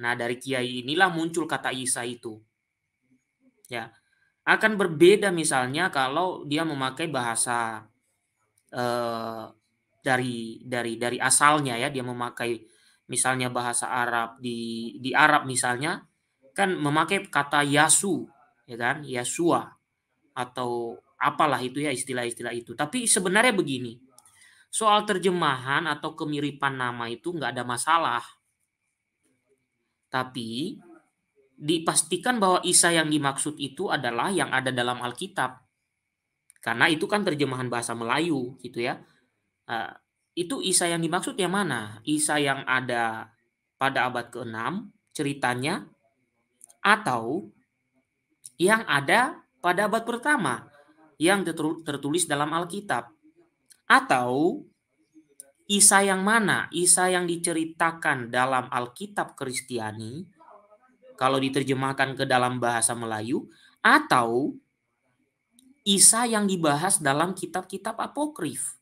Nah, dari kiai inilah muncul kata Isa itu. Ya. Akan berbeda misalnya kalau dia memakai bahasa eh, dari dari dari asalnya ya, dia memakai misalnya bahasa Arab di di Arab misalnya kan memakai kata yasu ya kan, yasua atau apalah itu ya istilah-istilah itu. Tapi sebenarnya begini, soal terjemahan atau kemiripan nama itu nggak ada masalah tapi dipastikan bahwa Isa yang dimaksud itu adalah yang ada dalam Alkitab. Karena itu kan terjemahan bahasa Melayu gitu ya. Uh, itu Isa yang dimaksud yang mana? Isa yang ada pada abad ke-6 ceritanya atau yang ada pada abad pertama yang tertulis dalam Alkitab atau Isa yang mana? Isa yang diceritakan dalam Alkitab Kristiani kalau diterjemahkan ke dalam bahasa Melayu atau Isa yang dibahas dalam kitab-kitab apokrif.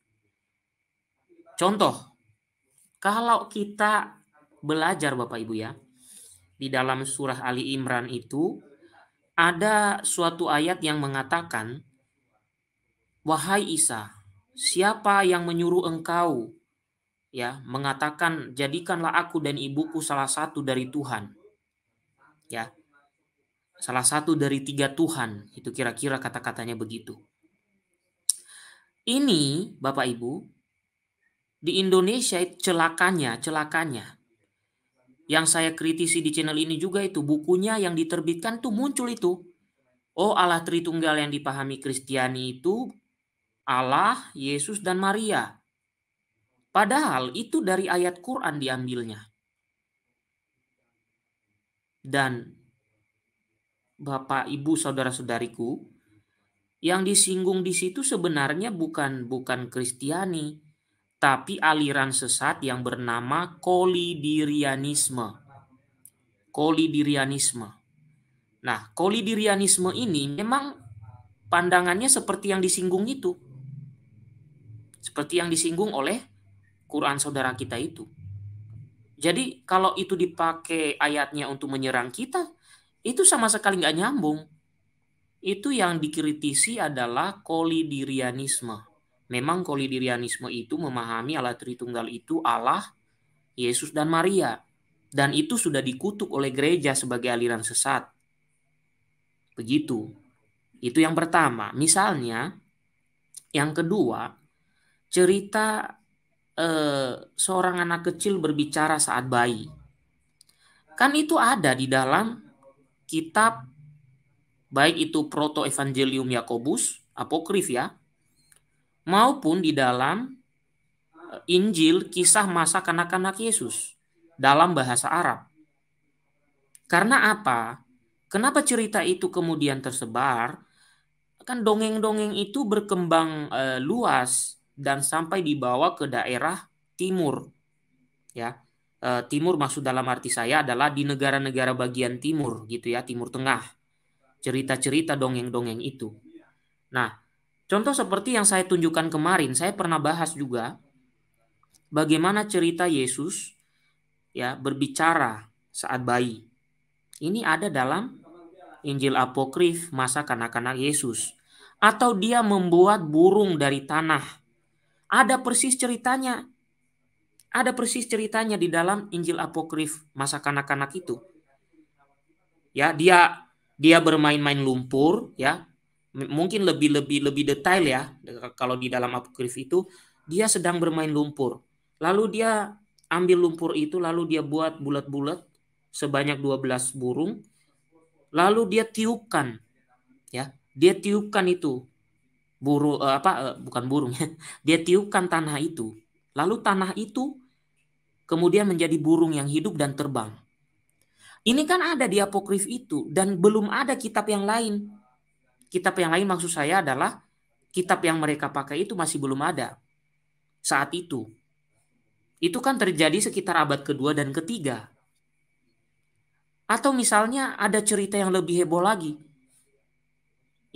Contoh, kalau kita belajar Bapak Ibu ya, di dalam surah Ali Imran itu ada suatu ayat yang mengatakan, "Wahai Isa, siapa yang menyuruh engkau ya mengatakan jadikanlah aku dan ibuku salah satu dari Tuhan ya salah satu dari tiga Tuhan itu kira-kira kata-katanya begitu ini Bapak Ibu di Indonesia celakanya celakanya yang saya kritisi di channel ini juga itu bukunya yang diterbitkan tuh muncul itu oh Allah Tritunggal yang dipahami Kristiani itu Allah Yesus dan Maria Padahal itu dari ayat Quran diambilnya. Dan Bapak, Ibu, saudara-saudariku, yang disinggung di situ sebenarnya bukan bukan Kristiani, tapi aliran sesat yang bernama kolidirianisme. Kolidirianisme. Nah, kolidirianisme ini memang pandangannya seperti yang disinggung itu. Seperti yang disinggung oleh Quran saudara kita itu. Jadi kalau itu dipakai ayatnya untuk menyerang kita, itu sama sekali nggak nyambung. Itu yang dikritisi adalah kolidirianisme. Memang kolidirianisme itu memahami Allah Tritunggal itu Allah, Yesus, dan Maria. Dan itu sudah dikutuk oleh gereja sebagai aliran sesat. Begitu. Itu yang pertama. Misalnya, yang kedua, cerita Eh, seorang anak kecil berbicara saat bayi. Kan itu ada di dalam kitab baik itu Proto Evangelium Yakobus, apokrif ya, maupun di dalam eh, Injil kisah masa kanak-kanak Yesus dalam bahasa Arab. Karena apa? Kenapa cerita itu kemudian tersebar? Kan dongeng-dongeng itu berkembang e, luas dan sampai dibawa ke daerah timur. Ya. E, timur maksud dalam arti saya adalah di negara-negara bagian timur gitu ya, timur tengah. Cerita-cerita dongeng-dongeng itu. Nah, contoh seperti yang saya tunjukkan kemarin, saya pernah bahas juga bagaimana cerita Yesus ya berbicara saat bayi. Ini ada dalam Injil Apokrif masa kanak-kanak Yesus. Atau dia membuat burung dari tanah ada persis ceritanya. Ada persis ceritanya di dalam Injil Apokrif masa kanak-kanak itu. Ya, dia dia bermain-main lumpur ya. Mungkin lebih lebih lebih detail ya kalau di dalam Apokrif itu dia sedang bermain lumpur. Lalu dia ambil lumpur itu lalu dia buat bulat-bulat sebanyak 12 burung. Lalu dia tiupkan ya, dia tiupkan itu Eh, eh, burung apa bukan burungnya dia tiupkan tanah itu lalu tanah itu kemudian menjadi burung yang hidup dan terbang ini kan ada di apokrif itu dan belum ada kitab yang lain kitab yang lain maksud saya adalah kitab yang mereka pakai itu masih belum ada saat itu itu kan terjadi sekitar abad kedua dan ketiga atau misalnya ada cerita yang lebih heboh lagi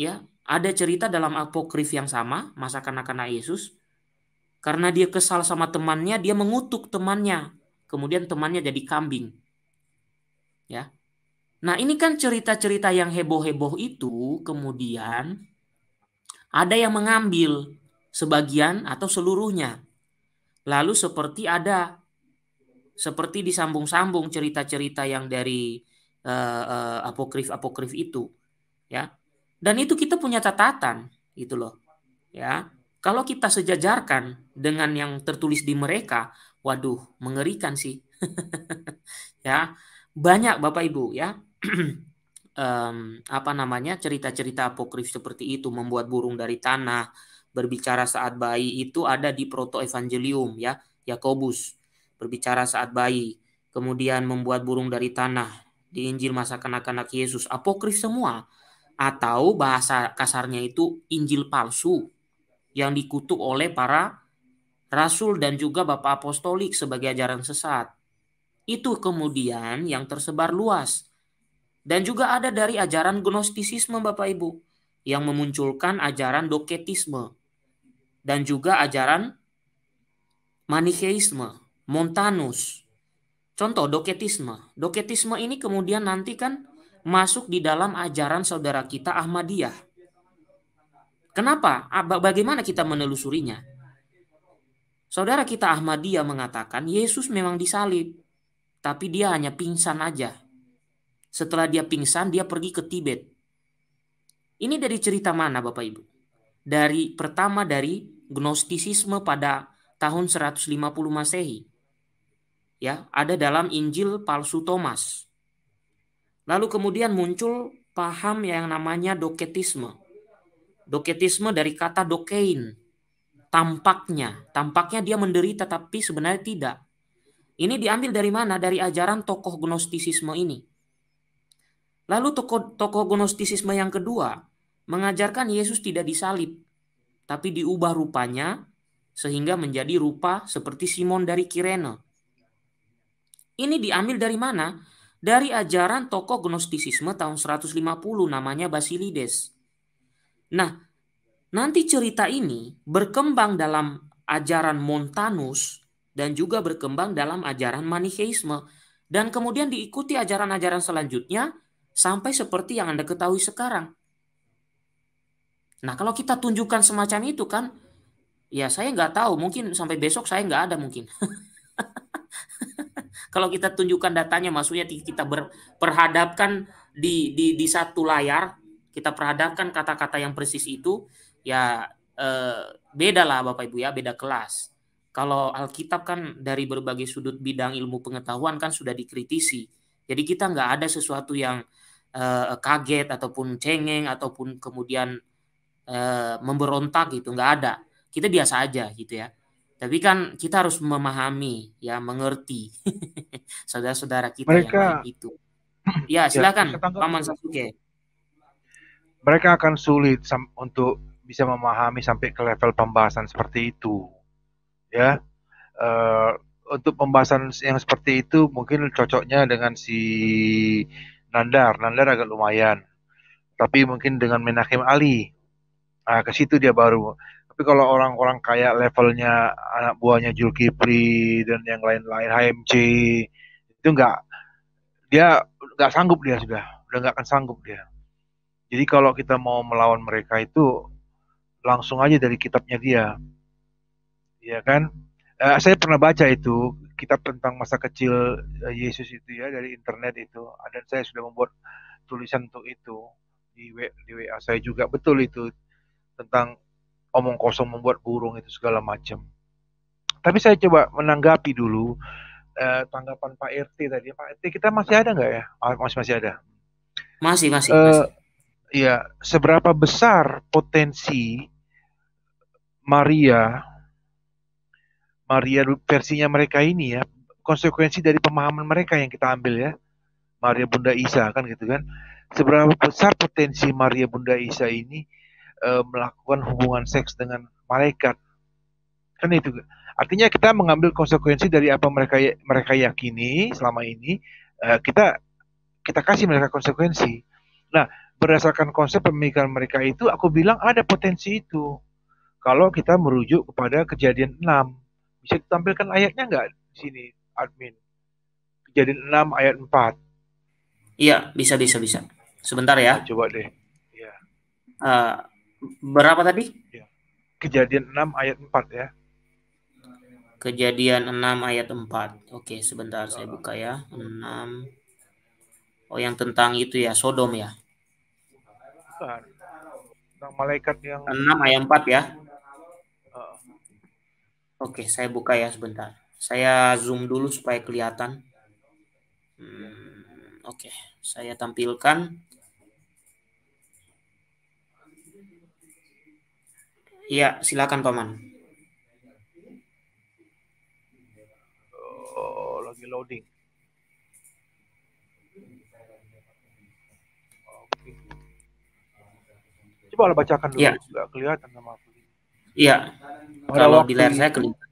ya ada cerita dalam apokrif yang sama masa kanak-kanak Yesus. Karena dia kesal sama temannya, dia mengutuk temannya. Kemudian temannya jadi kambing. Ya. Nah, ini kan cerita-cerita yang heboh-heboh itu kemudian ada yang mengambil sebagian atau seluruhnya. Lalu seperti ada seperti disambung-sambung cerita-cerita yang dari uh, eh, uh, eh, apokrif apokrif itu ya dan itu kita punya catatan gitu loh. Ya. Kalau kita sejajarkan dengan yang tertulis di mereka, waduh, mengerikan sih. ya. Banyak Bapak Ibu ya. um, apa namanya cerita-cerita apokrif seperti itu membuat burung dari tanah berbicara saat bayi itu ada di proto evangelium ya Yakobus berbicara saat bayi kemudian membuat burung dari tanah di Injil masa kanak-kanak Yesus apokrif semua atau bahasa kasarnya itu Injil palsu yang dikutuk oleh para rasul dan juga bapak apostolik sebagai ajaran sesat. Itu kemudian yang tersebar luas. Dan juga ada dari ajaran gnostisisme Bapak Ibu yang memunculkan ajaran doketisme dan juga ajaran manikeisme, montanus. Contoh doketisme. Doketisme ini kemudian nanti kan masuk di dalam ajaran saudara kita Ahmadiyah. Kenapa? Ah, bagaimana kita menelusurinya? Saudara kita Ahmadiyah mengatakan Yesus memang disalib, tapi dia hanya pingsan aja. Setelah dia pingsan, dia pergi ke Tibet. Ini dari cerita mana Bapak Ibu? Dari pertama dari gnostisisme pada tahun 150 Masehi. Ya, ada dalam Injil palsu Thomas. Lalu kemudian muncul paham yang namanya doketisme. Doketisme dari kata dokein. Tampaknya, tampaknya dia menderita tapi sebenarnya tidak. Ini diambil dari mana? Dari ajaran tokoh gnostisisme ini. Lalu tokoh, tokoh gnostisisme yang kedua mengajarkan Yesus tidak disalib, tapi diubah rupanya sehingga menjadi rupa seperti Simon dari Kirene. Ini diambil dari mana? dari ajaran tokoh gnostisisme tahun 150 namanya Basilides. Nah, nanti cerita ini berkembang dalam ajaran Montanus dan juga berkembang dalam ajaran Manicheisme dan kemudian diikuti ajaran-ajaran selanjutnya sampai seperti yang Anda ketahui sekarang. Nah, kalau kita tunjukkan semacam itu kan, ya saya nggak tahu, mungkin sampai besok saya nggak ada mungkin. Kalau kita tunjukkan datanya, maksudnya kita ber, perhadapkan di, di, di satu layar, kita perhadapkan kata-kata yang persis itu, ya eh, beda lah Bapak Ibu ya, beda kelas. Kalau Alkitab kan dari berbagai sudut bidang ilmu pengetahuan kan sudah dikritisi. Jadi kita nggak ada sesuatu yang eh, kaget ataupun cengeng ataupun kemudian eh, memberontak gitu, nggak ada. Kita biasa aja gitu ya. Tapi kan kita harus memahami, ya mengerti saudara-saudara kita mereka, yang lain itu. Ya, ya silakan, ya, paman Sasuke. Mereka akan sulit untuk bisa memahami sampai ke level pembahasan seperti itu, ya. Uh, untuk pembahasan yang seperti itu mungkin cocoknya dengan si Nandar. Nandar agak lumayan. Tapi mungkin dengan Menakim Ali. Nah, ke situ dia baru tapi kalau orang-orang kayak levelnya anak buahnya Pri dan yang lain-lain HMC itu nggak dia nggak sanggup dia sudah udah nggak akan sanggup dia jadi kalau kita mau melawan mereka itu langsung aja dari kitabnya dia ya kan uh, saya pernah baca itu kitab tentang masa kecil uh, Yesus itu ya dari internet itu dan saya sudah membuat tulisan untuk itu di, WA, di WA saya juga betul itu tentang omong kosong membuat burung itu segala macam. Tapi saya coba menanggapi dulu eh, tanggapan Pak RT tadi. Pak RT kita masih ada nggak ya? Ah, masih masih ada. Masih masih. Uh, masih. Ya, seberapa besar potensi Maria Maria versinya mereka ini ya konsekuensi dari pemahaman mereka yang kita ambil ya Maria Bunda Isa kan gitu kan seberapa besar potensi Maria Bunda Isa ini e, melakukan hubungan seks dengan malaikat. Kan itu. Artinya kita mengambil konsekuensi dari apa mereka ya, mereka yakini selama ini, e, kita kita kasih mereka konsekuensi. Nah, berdasarkan konsep pemikiran mereka itu aku bilang ada potensi itu. Kalau kita merujuk kepada kejadian 6, bisa ditampilkan ayatnya nggak di sini admin? Kejadian 6 ayat 4. Iya, bisa bisa bisa. Sebentar ya. Coba deh. ya Uh, berapa tadi? Iya. Kejadian 6 ayat 4 ya. Kejadian 6 ayat 4. Oke, sebentar saya buka ya. 6 Oh, yang tentang itu ya, Sodom ya. Tentang malaikat yang 6 ayat 4 ya. Oke, saya buka ya sebentar. Saya zoom dulu supaya kelihatan. Hmm, Oke, saya tampilkan. Iya, silakan paman. Oh, lagi loading. Oke. Coba lo bacakan dulu, ya. nggak kelihatan sama aku. Iya. Kalau di layar saya kelihatan.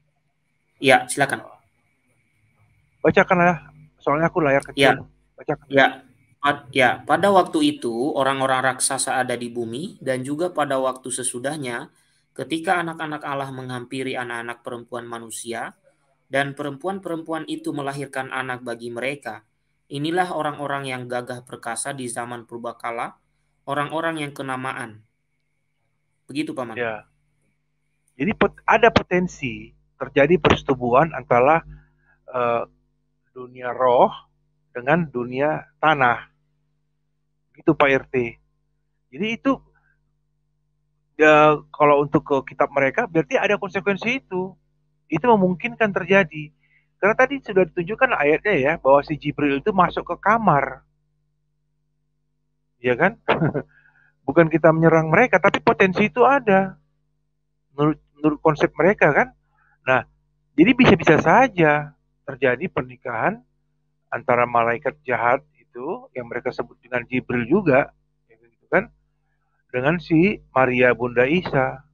Iya, silakan. Bacakan lah, soalnya aku layar kecil. Iya. Bacakan. Iya. Ya, pada waktu itu orang-orang raksasa ada di bumi dan juga pada waktu sesudahnya Ketika anak-anak Allah menghampiri anak-anak perempuan manusia, dan perempuan-perempuan itu melahirkan anak bagi mereka, inilah orang-orang yang gagah perkasa di zaman purbakala, orang-orang yang kenamaan. Begitu, Paman. Ya. Jadi ada potensi terjadi persetubuhan antara uh, dunia roh dengan dunia tanah. begitu Pak RT. Jadi itu ya, kalau untuk ke kitab mereka berarti ada konsekuensi itu. Itu memungkinkan terjadi. Karena tadi sudah ditunjukkan ayatnya ya bahwa si Jibril itu masuk ke kamar. Ya kan? Bukan kita menyerang mereka, tapi potensi itu ada. Menurut, menurut konsep mereka kan. Nah, jadi bisa-bisa saja terjadi pernikahan antara malaikat jahat itu yang mereka sebut dengan Jibril juga, ya kan gitu kan? dengan si Maria Bunda Isa.